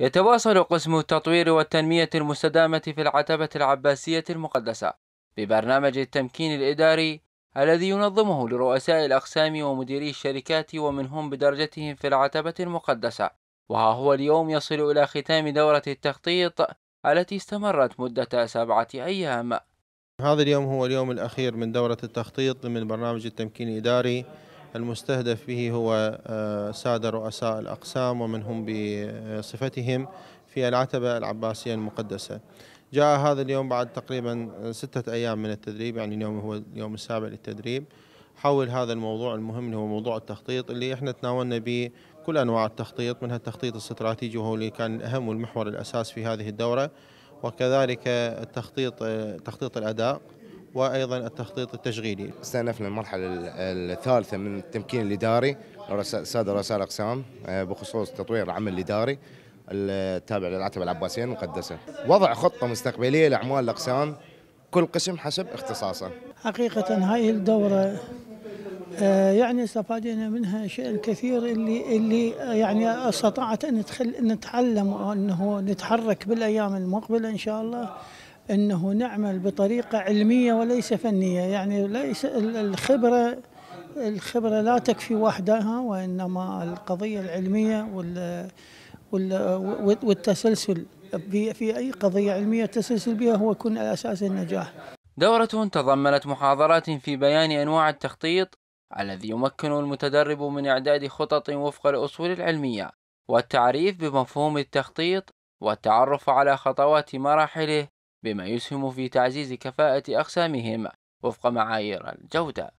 يتواصل قسم التطوير والتنمية المستدامة في العتبة العباسية المقدسة ببرنامج التمكين الإداري الذي ينظمه لرؤساء الأقسام ومديري الشركات ومنهم بدرجتهم في العتبة المقدسة وها هو اليوم يصل إلى ختام دورة التخطيط التي استمرت مدة سبعة أيام هذا اليوم هو اليوم الأخير من دورة التخطيط ضمن برنامج التمكين الإداري المستهدف به هو آه، سادة رؤساء الأقسام ومن هم بصفتهم في العتبة العباسية المقدسة جاء هذا اليوم بعد تقريبا ستة أيام من التدريب يعني اليوم هو اليوم السابع للتدريب حول هذا الموضوع المهم اللي هو موضوع التخطيط اللي احنا تناولنا به كل أنواع التخطيط منها التخطيط الاستراتيجي وهو اللي كان الأهم والمحور الأساس في هذه الدورة وكذلك التخطيط آه، تخطيط الأداء وايضا التخطيط التشغيلي. استأنفنا المرحله الثالثه من التمكين الاداري ساده رؤساء الاقسام آه، بخصوص تطوير العمل الاداري التابع للعتبه العباسيه المقدسه. وضع خطه مستقبليه لاعمال الاقسام كل قسم حسب اختصاصه. حقيقه هاي الدوره آه، يعني استفادنا منها شيء الكثير اللي اللي آه، يعني استطاعت ان نتعلم انه نتحرك بالايام المقبله ان شاء الله انه نعمل بطريقه علميه وليس فنيه يعني ليس الخبره الخبره لا تكفي وحدها وانما القضيه العلميه وال والتسلسل في اي قضيه علميه التسلسل بها هو يكون اساس النجاح. دورة تضمنت محاضرات في بيان انواع التخطيط الذي يمكن المتدرب من اعداد خطط وفق الاصول العلميه والتعريف بمفهوم التخطيط والتعرف على خطوات مراحله بما يسهم في تعزيز كفاءة أقسامهم وفق معايير الجودة